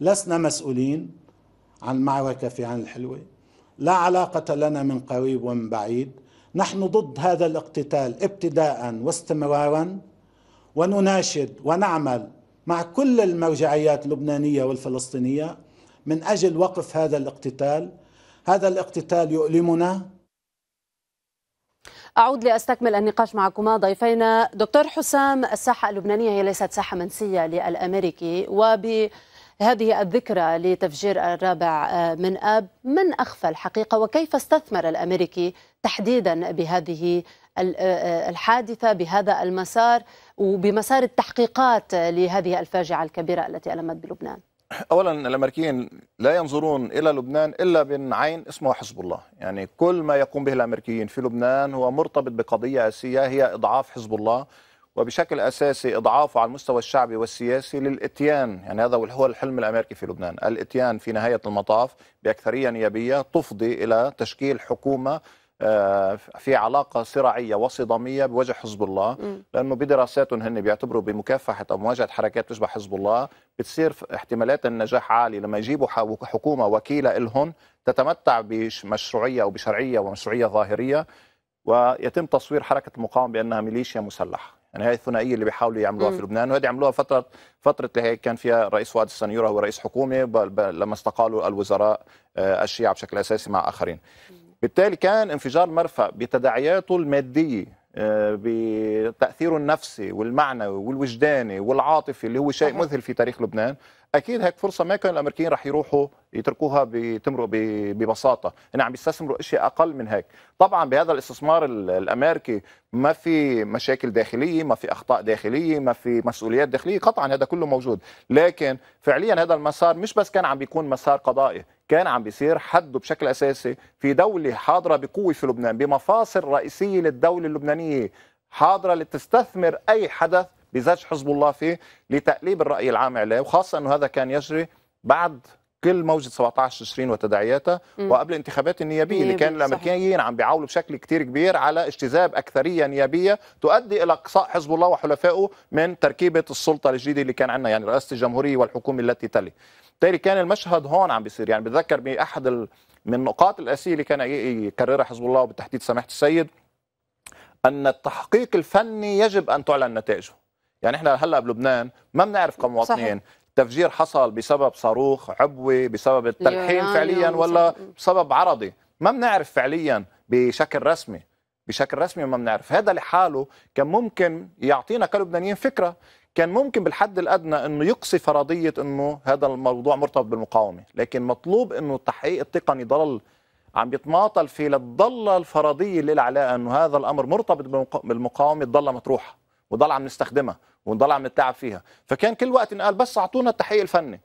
[SPEAKER 2] لسنا مسؤولين عن معركة في عين الحلوة لا علاقة لنا من قريب ومن بعيد نحن ضد هذا الاقتتال ابتداء واستمرارا ونناشد ونعمل مع كل المرجعيات اللبنانية والفلسطينية من أجل وقف هذا الاقتتال هذا الاقتتال يؤلمنا
[SPEAKER 1] أعود لأستكمل النقاش معكما ضيفينا دكتور حسام الساحة اللبنانية هي ليست ساحة منسية للأمريكي وب هذه الذكرى لتفجير الرابع آه، من آب من أخفى الحقيقة وكيف استثمر الأمريكي تحديدا بهذه آه، آه، الحادثة بهذا المسار وبمسار التحقيقات لهذه الفاجعة الكبيرة التي ألمت بلبنان
[SPEAKER 3] اولا الامريكيين لا ينظرون الى لبنان الا من عين اسمها حزب الله، يعني كل ما يقوم به الامريكيين في لبنان هو مرتبط بقضيه اساسيه هي اضعاف حزب الله وبشكل اساسي اضعافه على المستوى الشعبي والسياسي للاتيان، يعني هذا هو الحلم الامريكي في لبنان، الاتيان في نهايه المطاف باكثريه نيابيه تفضي الى تشكيل حكومه آه، في علاقة صراعية وصدامية بوجه حزب الله لأنه بدراساتهم هن بيعتبروا بمكافحة أو مواجهة حركات تشبه حزب الله بتصير احتمالات النجاح عالية لما يجيبوا حكومة وكيلة لهم تتمتع بمشروعية أو بشرعية ومشروعية ظاهرية ويتم تصوير حركة المقاومة بأنها ميليشيا مسلحة يعني هاي الثنائيه اللي بيحاولوا يعملوها م. في لبنان وهذه عملوها فتره فتره اللي كان فيها الرئيس فؤاد السنيوره هو رئيس حكومه لما استقالوا الوزراء آه، الشيعة بشكل اساسي مع اخرين بالتالي كان انفجار مرفأ بتداعياته الماديه آه، بتاثيره النفسي والمعنوي والوجداني والعاطفي اللي هو شيء مذهل في تاريخ لبنان اكيد هيك فرصه ما كان الامريكيين رح يروحوا يتركوها بتمروا ببساطه هنا عم يستثمروا شيء اقل من هيك طبعا بهذا الاستثمار الامريكي ما في مشاكل داخليه ما في اخطاء داخليه ما في مسؤوليات داخليه قطعا هذا كله موجود لكن فعليا هذا المسار مش بس كان عم بيكون مسار قضائي كان عم بيصير حده بشكل اساسي في دوله حاضره بقوه في لبنان بمفاصل رئيسيه للدوله اللبنانيه حاضره لتستثمر اي حدث بزج حزب الله فيه لتأليب الرأي العام عليه وخاصة أنه هذا كان يجري بعد كل موجة 17 تشرين وتداعياتها وقبل الانتخابات النيابية اللي كان الأمريكيين عم بيعولوا بشكل كتير كبير على اجتذاب أكثرية نيابية تؤدي إلى إقصاء حزب الله وحلفائه من تركيبة السلطة الجديدة اللي كان عندنا يعني رئاسة الجمهورية والحكومة التي تلي بالتالي كان المشهد هون عم بيصير يعني بتذكر بأحد ال... من النقاط الأساسية اللي كان يكررها حزب الله وبالتحديد سماحة السيد أن التحقيق الفني يجب أن تعلن نتائجه يعني احنا هلا بلبنان ما بنعرف كمواطنين التفجير حصل بسبب صاروخ عبوي بسبب التلحين فعليا ولا بسبب عرضي ما بنعرف فعليا بشكل رسمي بشكل رسمي ما بنعرف هذا لحاله كان ممكن يعطينا كلبنانيين فكره كان ممكن بالحد الادنى انه يقصي فرضيه انه هذا الموضوع مرتبط بالمقاومه لكن مطلوب انه التحقيق التقني ضل عم يتماطل فيه لتضل الفرضيه اللي عليها انه هذا الامر مرتبط بالمقاومه تضل مطروحه وضل عم نستخدمها ونضل عم نتعب فيها فكان كل وقت نقال بس اعطونا التحقيق الفني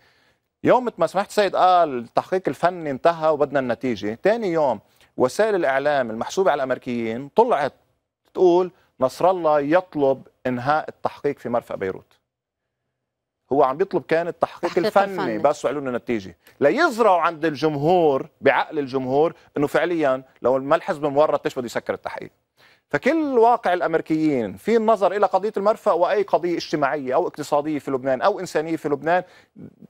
[SPEAKER 3] يوم ما سمحت سيد قال التحقيق الفني انتهى وبدنا النتيجه ثاني يوم وسائل الاعلام المحسوبه على الامريكيين طلعت تقول نصر الله يطلب انهاء التحقيق في مرفأ بيروت هو عم بيطلب كان التحقيق, الفني, الفني بس وعلوا النتيجه ليزرعوا عند الجمهور بعقل الجمهور انه فعليا لو ما الحزب مورد ليش بده يسكر التحقيق فكل واقع الامريكيين في النظر الى قضيه المرفأ واي قضيه اجتماعيه او اقتصاديه في لبنان او انسانيه في لبنان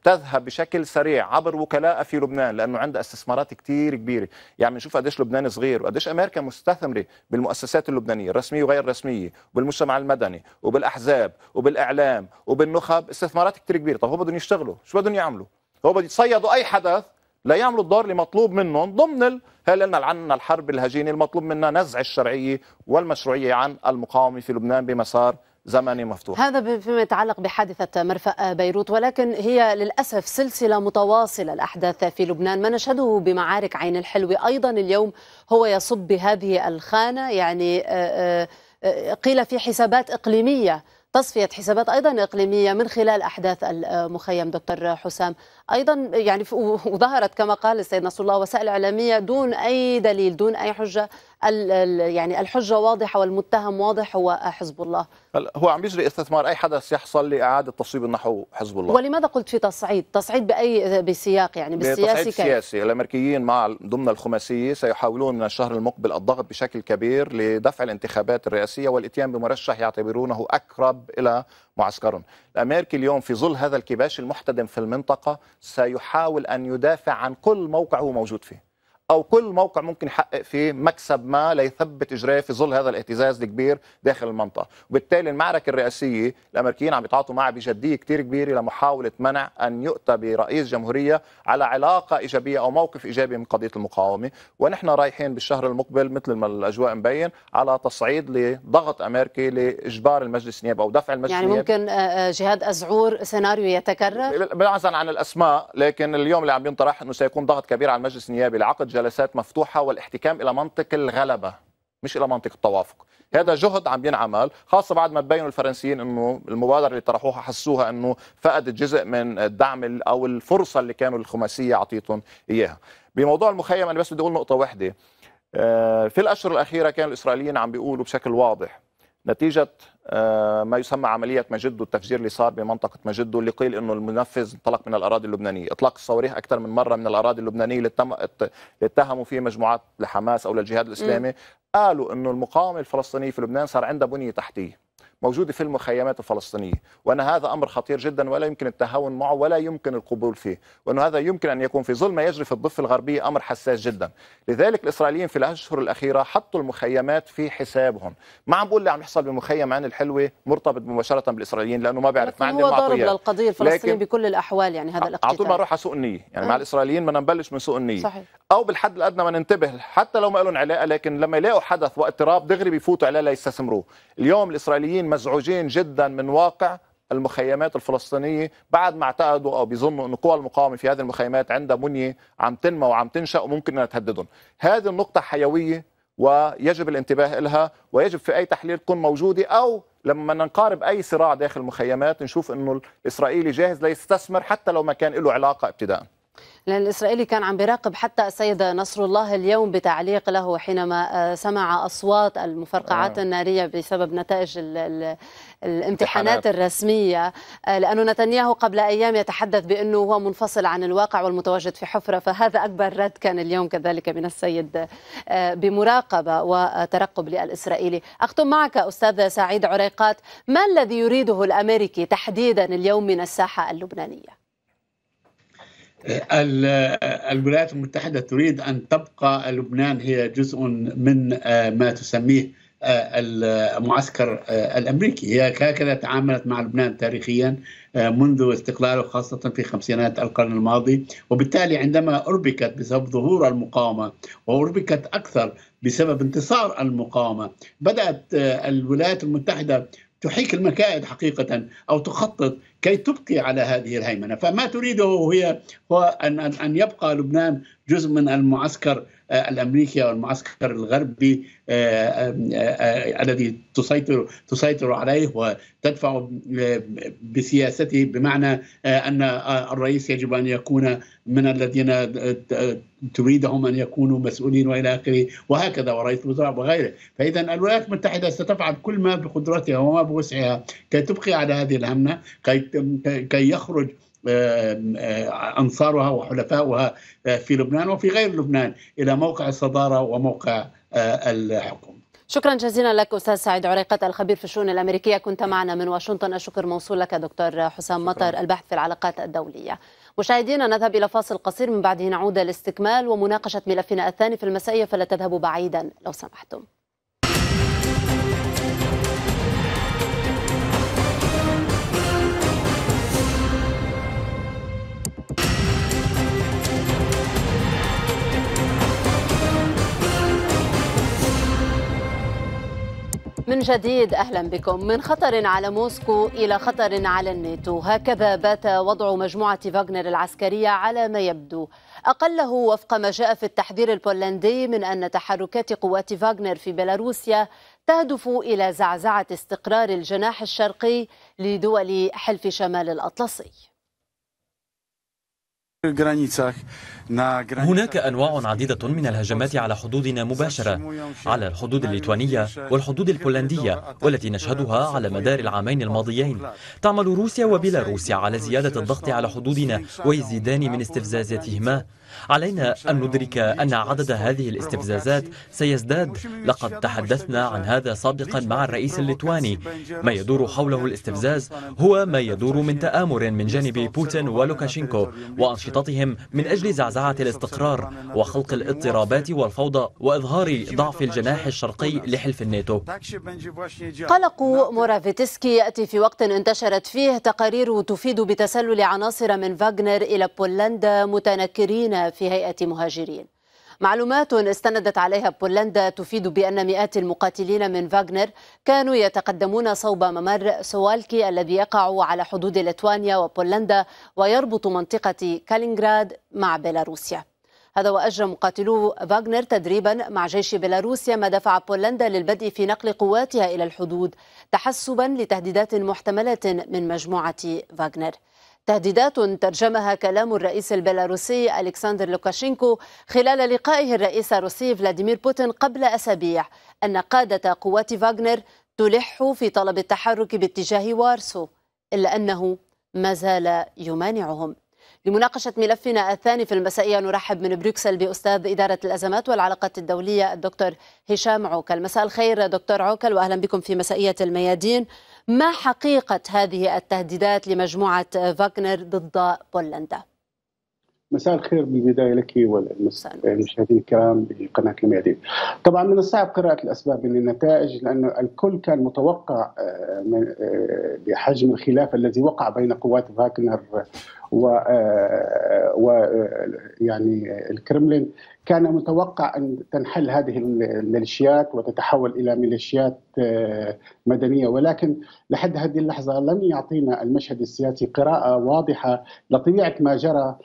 [SPEAKER 3] تذهب بشكل سريع عبر وكلاء في لبنان لانه عندها استثمارات كثير كبيره، يعني بنشوف قديش لبنان صغير وقديش امريكا مستثمره بالمؤسسات اللبنانيه الرسميه وغير الرسميه، وبالمجتمع المدني، وبالاحزاب، وبالاعلام، وبالنخب، استثمارات كثير كبيره، طب هو بدهم يشتغلوا، شو بدهم يعملوا؟ هو بده يتصيدوا اي حدث لا يعملوا الدور مطلوب منهم ضمن هل عنا الحرب الهجينة المطلوب منا نزع الشرعية والمشروعية عن المقاومة في لبنان بمسار زمني مفتوح
[SPEAKER 1] هذا فيما يتعلق بحادثة مرفأ بيروت ولكن هي للأسف سلسلة متواصلة الأحداث في لبنان ما نشهده بمعارك عين الحلوة أيضا اليوم هو يصب بهذه الخانة يعني آه، آه، آه، قيل في حسابات إقليمية تصفية حسابات أيضا إقليمية من خلال أحداث المخيم دكتور حسام أيضا يعني وظهرت كما قال السيد نصر الله وسائل إعلامية دون أي دليل دون أي حجة يعني الحجة واضحة والمتهم واضح هو حزب الله
[SPEAKER 3] هو عم يجري استثمار أي حدث يحصل لإعادة تصويب نحو حزب الله
[SPEAKER 1] ولماذا قلت في تصعيد تصعيد بأي بسياق يعني بالسياسي كيف السياسي
[SPEAKER 3] الأمريكيين مع ضمن الخماسية سيحاولون من الشهر المقبل الضغط بشكل كبير لدفع الانتخابات الرئاسية والإتيان بمرشح يعتبرونه أقرب إلى معسكرهم الأمريكي اليوم في ظل هذا الكباش المحتدم في المنطقة سيحاول أن يدافع عن كل موقع هو موجود فيه او كل موقع ممكن يحقق فيه مكسب ما ليثبت اجراه في ظل هذا الاهتزاز الكبير داخل المنطقه وبالتالي المعركه الرئاسيه الامريكيين عم يتعاطوا معها بجديه كثير كبيره لمحاوله منع ان يؤتى برئيس جمهوريه على علاقه ايجابيه او موقف ايجابي من قضيه المقاومه ونحن رايحين بالشهر المقبل مثل ما الاجواء مبين على تصعيد لضغط امريكي لاجبار المجلس النيابي او دفع المجلس يعني النيابي
[SPEAKER 1] يعني ممكن آه، آه، جهاد ازعور سيناريو يتكرر
[SPEAKER 3] بعيدا عن الاسماء لكن اليوم اللي عم ينطرح انه سيكون ضغط كبير على المجلس النيابي لعقد جلسات مفتوحه والاحتكام الى منطق الغلبه مش الى منطق التوافق هذا جهد عم ينعمل خاصة بعد ما بينوا الفرنسيين أنه المبادرة اللي طرحوها حسوها أنه فقدت جزء من الدعم أو الفرصة اللي كانوا الخماسية عطيتهم إياها بموضوع المخيم أنا بس بدي أقول نقطة واحدة آه، في الأشهر الأخيرة كان الإسرائيليين عم بيقولوا بشكل واضح نتيجة آه، ما يسمى عملية مجدو التفجير اللي صار بمنطقة مجدو اللي قيل أنه المنفذ انطلق من الأراضي اللبنانية إطلاق الصواريخ أكثر من مرة من الأراضي اللبنانية اللي اتهموا فيه مجموعات لحماس أو للجهاد الإسلامي م. قالوا أنه المقاومة الفلسطينية في لبنان صار عندها بنية تحتية م. موجوده في المخيمات الفلسطينيه وان هذا امر خطير جدا ولا يمكن التهاون معه ولا يمكن القبول فيه وان هذا يمكن ان يكون في ظل ما يجري في الضفه الغربيه امر حساس جدا لذلك الاسرائيليين في الاشهر الاخيره حطوا المخيمات في حسابهم ما عم بقول اللي عم يحصل بمخيم عين الحلوه مرتبط مباشره بالاسرائيليين لانه ما بعرف ما عندي هو ضرب للقضيه الفلسطينيه
[SPEAKER 1] بكل الاحوال يعني هذا الاقتتال على طول ما اروح على
[SPEAKER 3] سوء النيه يعني أه. مع الاسرائيليين بدنا نبلش من سوء النيه صحيح. او بالحد الادنى ما ننتبه حتى لو ما لهم علاقه لكن لما يلاقوا حدث واضطراب دغري بيفوتوا عليه ليستثمروه اليوم الاسرائيليين مزعوجين جدا من واقع المخيمات الفلسطينيه بعد ما اعتقدوا او بيظنوا ان قوى المقاومه في هذه المخيمات عندها بنيه عم تنمى وعم تنشا وممكن انها تهددهم. هذه النقطه حيويه ويجب الانتباه لها ويجب في اي تحليل تكون موجوده او لما نقارب اي صراع داخل المخيمات نشوف انه الاسرائيلي جاهز ليستثمر حتى لو ما كان له علاقه ابتداء.
[SPEAKER 1] لأن الإسرائيلي كان عم بيراقب حتى السيد نصر الله اليوم بتعليق له حينما آه، سمع أصوات المفرقعات آه. النارية بسبب نتائج الـ الـ الامتحانات الرسمية آه، لأنه نتنياهو قبل أيام يتحدث بأنه هو منفصل عن الواقع والمتواجد في حفرة فهذا أكبر رد كان اليوم كذلك من السيد آه، بمراقبة وترقب للإسرائيلي أختم معك أستاذ سعيد عريقات ما الذي يريده الأمريكي تحديدا اليوم من الساحة اللبنانية؟
[SPEAKER 4] الولايات المتحدة تريد أن تبقى لبنان هي جزء من آه، ما تسميه آه، المعسكر آه، الأمريكي هي هكذا تعاملت مع لبنان تاريخيا منذ استقلاله خاصة في خمسينات القرن الماضي وبالتالي عندما أربكت بسبب ظهور المقاومة وأربكت أكثر بسبب انتصار المقاومة بدأت الولايات المتحدة تحيك المكائد حقيقة أو تخطط كي تبقي على هذه الهيمنه فما تريده هي هو ان ان يبقى لبنان جزء من المعسكر آه، الامريكي او المعسكر الغربي آه، آه، الذي تسيطر تسيطر عليه وتدفع بسياسته بمعنى ان الرئيس يجب ان يكون من الذين تريدهم ان يكونوا مسؤولين والى اخره وهكذا ورئيس الوزراء وغيره، فاذا الولايات المتحده ستفعل كل ما بقدرتها وما بوسعها كي تبقي على هذه الهمه كي كي يخرج آه، آه، أنصارها وحلفاؤها آه، في لبنان وفي غير لبنان إلى موقع الصدارة وموقع الحكم
[SPEAKER 1] شكرا جزيلا لك استاذ سعيد عريقه الخبير في الشؤون الامريكيه كنت معنا من واشنطن الشكر موصول لك دكتور حسام مطر البحث في العلاقات الدوليه مشاهدينا نذهب الى فاصل قصير من بعده نعود لاستكمال ومناقشه ملفنا الثاني في المسائيه فلا تذهبوا بعيدا لو سمحتم جديد اهلا بكم من خطر على موسكو الى خطر على الناتو هكذا بات وضع مجموعه فاغنر العسكريه على ما يبدو اقله وفق ما جاء في التحذير البولندي من ان تحركات قوات فاغنر في بيلاروسيا تهدف الى زعزعه استقرار الجناح الشرقي لدول حلف شمال الاطلسي هناك أنواع عديدة من الهجمات على حدودنا مباشرة على الحدود الليتوانية والحدود البولندية والتي نشهدها على مدار العامين الماضيين تعمل روسيا وبيلاروسيا على زيادة الضغط على حدودنا ويزيدان من استفزازاتهما علينا أن ندرك أن عدد هذه الاستفزازات سيزداد لقد تحدثنا عن هذا سابقا مع الرئيس الليتواني ما يدور حوله الاستفزاز هو ما يدور من تآمر من جانب بوتين ولوكاشينكو وأنشطتهم من أجل زعزعة الاستقرار وخلق الاضطرابات والفوضى وإظهار ضعف الجناح الشرقي لحلف الناتو قلق مورافيتسكي يأتي في وقت انتشرت فيه تقارير تفيد بتسلل عناصر من فاغنر إلى بولندا متنكرين في هيئة مهاجرين معلومات استندت عليها بولندا تفيد بأن مئات المقاتلين من فاغنر كانوا يتقدمون صوب ممر سوالكي الذي يقع على حدود لتوانيا وبولندا ويربط منطقة كالينغراد مع بيلاروسيا هذا وأجرى مقاتلو فاغنر تدريبا مع جيش بيلاروسيا ما دفع بولندا للبدء في نقل قواتها إلى الحدود تحسبا لتهديدات محتملة من مجموعة فاغنر تهديدات ترجمها كلام الرئيس البيلاروسي ألكسندر لوكاشينكو خلال لقائه الرئيس الروسي فلاديمير بوتين قبل أسابيع أن قادة قوات فاغنر تلح في طلب التحرك باتجاه وارسو إلا أنه ما زال يمانعهم لمناقشة ملفنا الثاني في المسائية نرحب من بروكسل بأستاذ إدارة الأزمات والعلاقات الدولية الدكتور هشام عوكل مساء الخير دكتور عوكل وأهلا بكم في مسائية الميادين ما حقيقة هذه التهديدات لمجموعة فاغنر ضد بولندا؟
[SPEAKER 5] مساء الخير بالبدايه لك والمشاهدين الكرام بقناه الميادين. طبعا من الصعب قراءه الاسباب للنتائج لانه الكل كان متوقع آه، آه، بحجم الخلاف الذي وقع بين قوات فاغنر و آه، و يعني الكرملين كان متوقع ان تنحل هذه الميليشيات وتتحول الى ميليشيات مدنيه ولكن لحد هذه اللحظه لم يعطينا المشهد السياسي قراءه واضحه لطبيعه ما جرى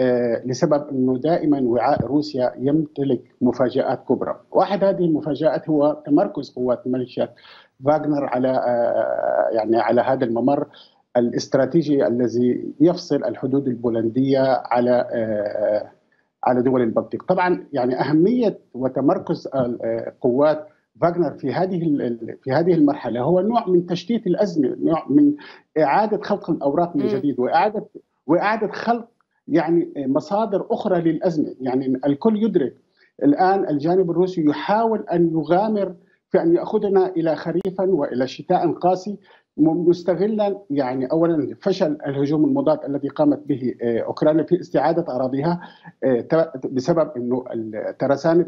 [SPEAKER 5] آه، لسبب انه دائما وعاء روسيا يمتلك مفاجات كبرى، واحد هذه المفاجات هو تمركز قوات ميليشيا فاغنر على آه، يعني على هذا الممر الاستراتيجي الذي يفصل الحدود البولنديه على آه، على دول البلطيق، طبعا يعني اهميه وتمركز قوات فاغنر في هذه في هذه المرحله هو نوع من تشتيت الازمه، نوع من اعاده خلق الاوراق من جديد واعاده واعاده خلق يعني مصادر أخرى للأزمة يعني الكل يدرك الآن الجانب الروسي يحاول أن يغامر في أن يأخذنا إلى خريفا وإلى شتاء قاسي مستغلا يعني اولا فشل الهجوم المضاد الذي قامت به آه، اوكرانيا في استعاده اراضيها آه، بسبب انه الترسانه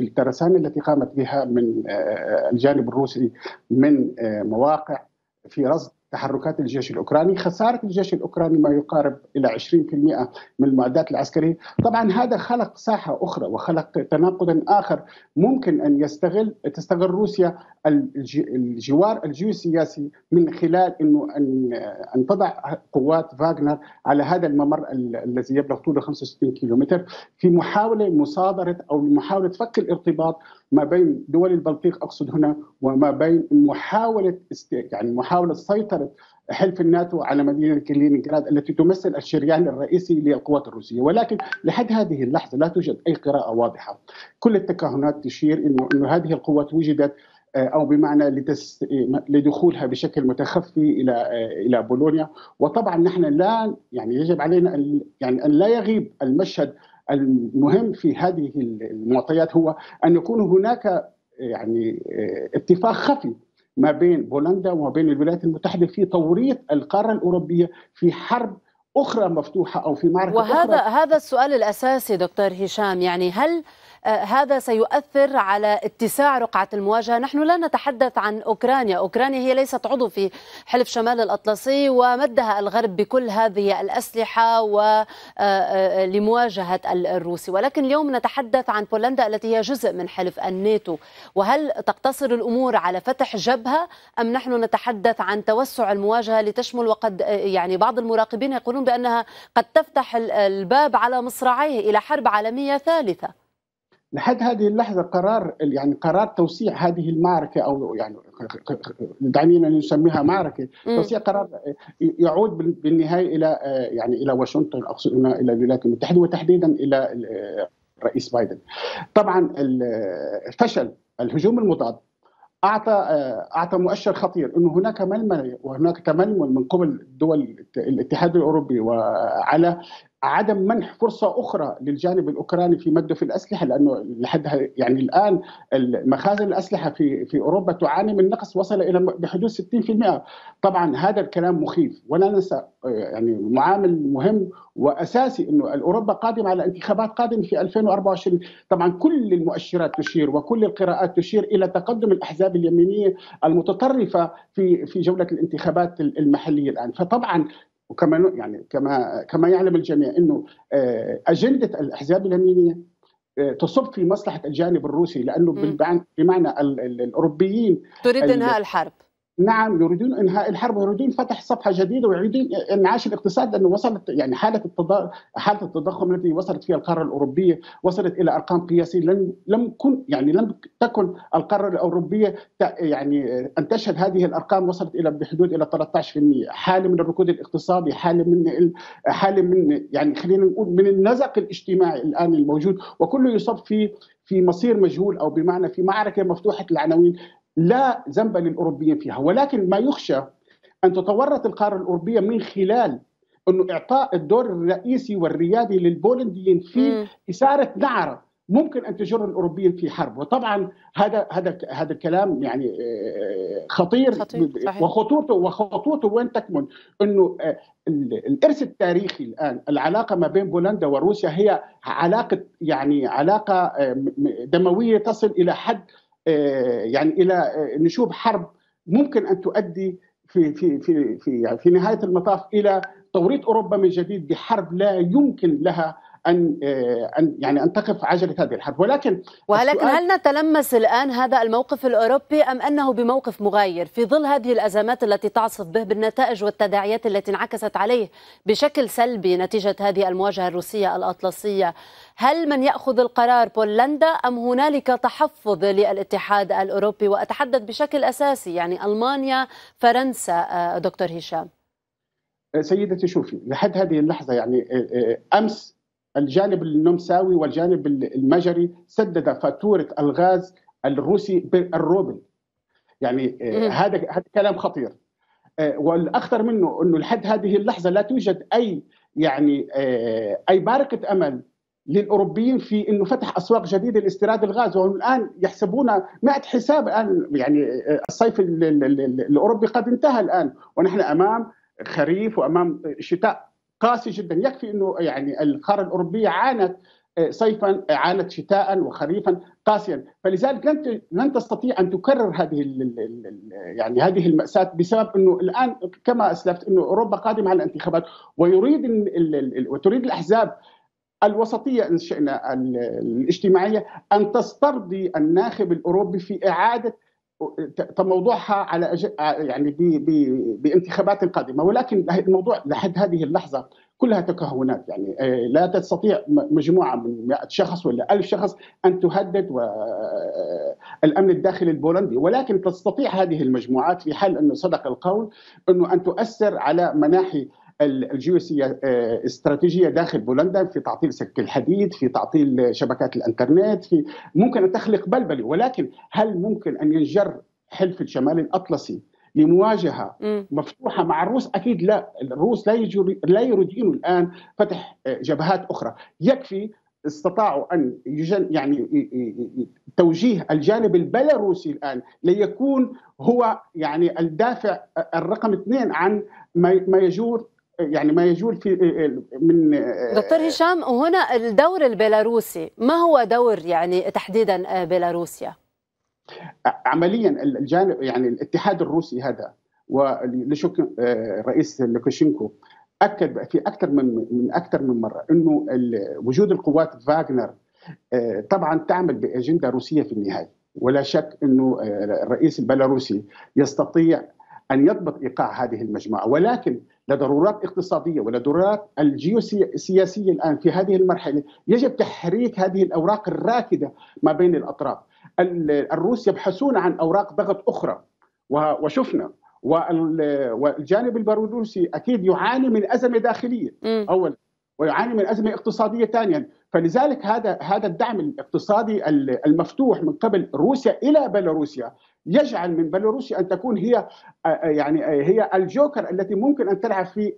[SPEAKER 5] الترسانه التي قامت بها من آه، الجانب الروسي من مواقع في رصد تحركات الجيش الاوكراني، خساره الجيش الاوكراني ما يقارب الى 20% من المعدات العسكريه، طبعا هذا خلق ساحه اخرى وخلق تناقضا اخر ممكن ان يستغل تستغل روسيا الجوار الجيوسياسي من خلال انه ان ان تضع قوات فاغنر على هذا الممر الذي يبلغ طوله 65 كيلومتر في محاوله مصادره او محاوله فك الارتباط ما بين دول البلطيق اقصد هنا وما بين محاوله است... يعني محاوله سيطره حلف الناتو على مدينه كالينينغراد التي تمثل الشريان الرئيسي للقوات الروسيه ولكن لحد هذه اللحظه لا توجد اي قراءه واضحه كل التكهنات تشير انه انه هذه القوات وجدت آه، او بمعنى لتس... لدخولها بشكل متخفي الى آه، الى بولونيا وطبعا نحن لا يعني يجب علينا ان يعني ان لا يغيب المشهد المهم في هذه المعطيات هو ان يكون هناك يعني آه، اتفاق خفي ما بين بولندا وما بين الولايات المتحده في توريط القاره الاوروبيه في حرب اخرى مفتوحه او في معركه وهذا أخرى.
[SPEAKER 1] هذا السؤال الاساسي دكتور هشام يعني هل آه، هذا سيؤثر على اتساع رقعة المواجهة نحن لا نتحدث عن أوكرانيا أوكرانيا هي ليست عضو في حلف شمال الأطلسي ومدها الغرب بكل هذه الأسلحة آه، آه، لمواجهة الروسي ولكن اليوم نتحدث عن بولندا التي هي جزء من حلف الناتو وهل تقتصر الأمور على فتح جبهة أم نحن نتحدث عن توسع المواجهة لتشمل وقد يعني بعض المراقبين يقولون بأنها قد تفتح الباب على مصراعيه إلى حرب عالمية ثالثة
[SPEAKER 5] لحد هذه اللحظه قرار يعني قرار توسيع هذه المعركه او يعني دعنينا نسميها معركه توسيع قرار آه، يعود بالنهايه الى آه، يعني الى واشنطن اقصد الى الولايات المتحده وتحديدا الى الرئيس آه، بايدن. طبعا فشل الهجوم المضاد اعطى اعطى مؤشر خطير انه هناك ململه وهناك تململ من قبل دول الاتحاد الاوروبي وعلى عدم منح فرصه اخرى للجانب الاوكراني في مده في الاسلحه لانه لحد يعني الان مخازن الاسلحه في في اوروبا تعاني من نقص وصل الى بحدود 60% طبعا هذا الكلام مخيف ولا ننسى يعني معامل مهم واساسي انه اوروبا قادمه على انتخابات قادمه في 2024 طبعا كل المؤشرات تشير وكل القراءات تشير الى تقدم الاحزاب اليمينيه المتطرفه في في جوله الانتخابات المحليه الان فطبعا وكما يعني كما كما يعلم الجميع انه آه، اجنده الاحزاب اليمينيه آه، تصب في مصلحه الجانب الروسي لانه بمعنى الاوروبيين تريد انهاء الحرب نعم يريدون انهاء الحرب ويريدون فتح صفحه جديده ويريدون انعاش الاقتصاد لانه وصلت يعني حاله التض... حاله التضخم التي وصلت فيها القاره الاوروبيه وصلت الى ارقام قياسيه لم لم كن يعني لم تكن القاره الاوروبيه يعني ان تشهد هذه الارقام وصلت الى بحدود الى 13% حاله من الركود الاقتصادي حاله من حاله من يعني خلينا نقول من النزق الاجتماعي الان الموجود وكله يصب في في مصير مجهول او بمعنى في معركه مفتوحه العناوين لا ذنب للاوروبيين فيها ولكن ما يخشى ان تتورط القاره الاوروبيه من خلال انه اعطاء الدور الرئيسي والريادي للبولنديين في اثاره نعره ممكن ان تجر الاوروبيين في حرب وطبعا هذا هذا هذا الكلام يعني آه، خطير, خطير. صحيح. وخطورته وخطوطه وين تكمن انه آه، الارث التاريخي الان العلاقه ما بين بولندا وروسيا هي علاقه يعني علاقه آه، دمويه تصل الى حد آه، يعني الى آه، نشوب حرب ممكن ان تؤدي في في في في يعني في نهايه المطاف الى توريط اوروبا من جديد بحرب لا يمكن لها ان آه، ان يعني ان تقف عجله هذه الحرب ولكن
[SPEAKER 1] ولكن هل نتلمس الان هذا الموقف الاوروبي ام انه بموقف مغاير في ظل هذه الازمات التي تعصف به بالنتائج والتداعيات التي انعكست عليه بشكل سلبي نتيجه هذه المواجهه الروسيه الاطلسيه هل من ياخذ القرار بولندا ام هنالك تحفظ للاتحاد الاوروبي واتحدث بشكل اساسي يعني المانيا فرنسا آه، دكتور هشام
[SPEAKER 5] سيدتي شوفي لحد هذه اللحظه يعني آه، امس الجانب النمساوي والجانب المجري سدد فاتوره الغاز الروسي بالروبل يعني آه، هذا هذا كلام خطير آه، والاخطر منه انه لحد هذه اللحظه لا توجد اي يعني آه، اي بارقه امل للاوروبيين في انه فتح اسواق جديده لاستيراد الغاز وهم الان يحسبون 100 حساب الان يعني الصيف الاوروبي قد انتهى الان ونحن امام خريف وامام شتاء قاسي جدا يكفي انه يعني القاره الاوروبيه عانت آه، صيفا آه، عانت شتاء وخريفا قاسيا فلذلك لن لن تستطيع ان تكرر هذه يعني هذه الماساه بسبب انه الان كما اسلفت انه اوروبا قادمه على الانتخابات ويريد وتريد الاحزاب الوسطيه ان شئنا الاجتماعيه ان تسترضي الناخب الاوروبي في اعاده تموضوعها على أج... آه، يعني ب... ب... بانتخابات قادمه ولكن الموضوع لحد هذه اللحظه كلها تكهنات يعني آه، لا تستطيع مجموعه من 100 شخص ولا 1000 شخص ان تهدد و... آه، الامن الداخلي البولندي ولكن تستطيع هذه المجموعات في حال انه صدق القول انه ان تؤثر على مناحي آه، استراتيجية داخل بولندا في تعطيل سك الحديد في تعطيل شبكات الانترنت في ممكن ان تخلق بلبله ولكن هل ممكن ان ينجر حلف الشمال الاطلسي لمواجهه مفتوحه مع الروس اكيد لا الروس لا لا يريدون الان فتح آه، جبهات اخرى يكفي استطاعوا ان يجن يعني توجيه الجانب البيلاروسي الان ليكون هو يعني الدافع آه، الرقم اثنين عن ما يجور يعني ما يجول في آه، آه، من آه، دكتور
[SPEAKER 1] هشام هنا الدور البيلاروسي ما هو دور يعني تحديدا بيلاروسيا
[SPEAKER 5] عمليا الجانب يعني الاتحاد الروسي هذا ولشك رئيس لوكاشينكو اكد في اكثر من من اكثر من مره انه وجود القوات فاغنر طبعا تعمل باجنده روسيه في النهايه ولا شك انه الرئيس البيلاروسي يستطيع ان يضبط ايقاع هذه المجموعه ولكن لضرورات اقتصادية ولضرورات الجيوسياسية الآن في هذه المرحلة يجب تحريك هذه الأوراق الراكدة ما بين الأطراف الروس يبحثون عن أوراق ضغط أخرى وشفنا والجانب البيلاروسي أكيد يعاني من أزمة داخلية أولا ويعاني من أزمة اقتصادية ثانيا فلذلك هذا هذا الدعم الاقتصادي المفتوح من قبل روسيا الى بيلاروسيا يجعل من بيلاروسيا ان تكون هي آه، آه، يعني آه، هي الجوكر التي ممكن ان تلعب في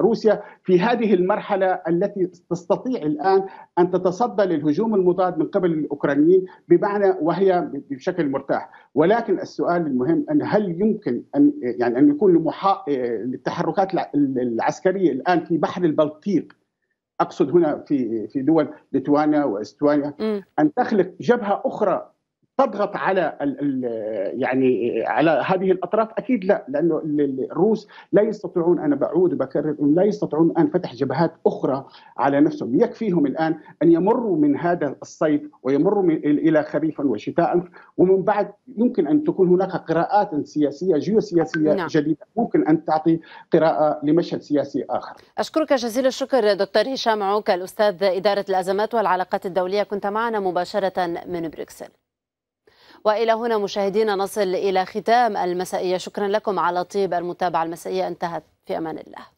[SPEAKER 5] روسيا في هذه المرحله التي تستطيع الان ان تتصدى للهجوم المضاد من قبل الاوكرانيين بمعنى وهي بشكل مرتاح، ولكن السؤال المهم ان هل يمكن ان يعني ان يكون للتحركات العسكريه الان في بحر البلطيق اقصد هنا في في دول ليتوانيا واستوانيا ان تخلق جبهه اخرى تضغط على ال يعني على هذه الاطراف اكيد لا لانه الروس لا يستطيعون انا بعود وبكرر لا يستطيعون الان فتح جبهات اخرى على نفسهم يكفيهم الان ان يمروا من هذا الصيف ويمروا من الى خريفا وشتاء ومن بعد يمكن ان تكون هناك قراءات سياسيه جيوسياسيه نعم. جديده ممكن ان تعطي قراءه لمشهد سياسي
[SPEAKER 1] اخر اشكرك جزيل الشكر دكتور هشام عوك الاستاذ اداره الازمات والعلاقات الدوليه كنت معنا مباشره من بروكسل والى هنا مشاهدينا نصل الى ختام المسائيه شكرا لكم على طيب المتابعه المسائيه انتهت في امان الله